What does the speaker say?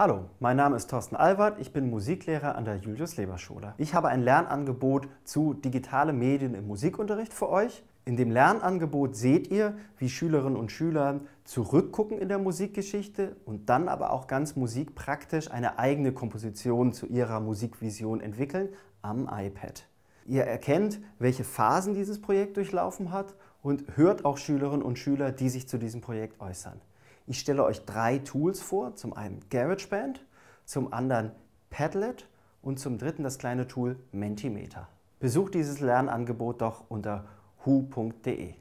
Hallo, mein Name ist Thorsten Albert, ich bin Musiklehrer an der Julius-Leber-Schule. Ich habe ein Lernangebot zu digitalen Medien im Musikunterricht für euch. In dem Lernangebot seht ihr, wie Schülerinnen und Schüler zurückgucken in der Musikgeschichte und dann aber auch ganz musikpraktisch eine eigene Komposition zu ihrer Musikvision entwickeln am iPad. Ihr erkennt, welche Phasen dieses Projekt durchlaufen hat und hört auch Schülerinnen und Schüler, die sich zu diesem Projekt äußern. Ich stelle euch drei Tools vor, zum einen GarageBand, zum anderen Padlet und zum dritten das kleine Tool Mentimeter. Besucht dieses Lernangebot doch unter hu.de.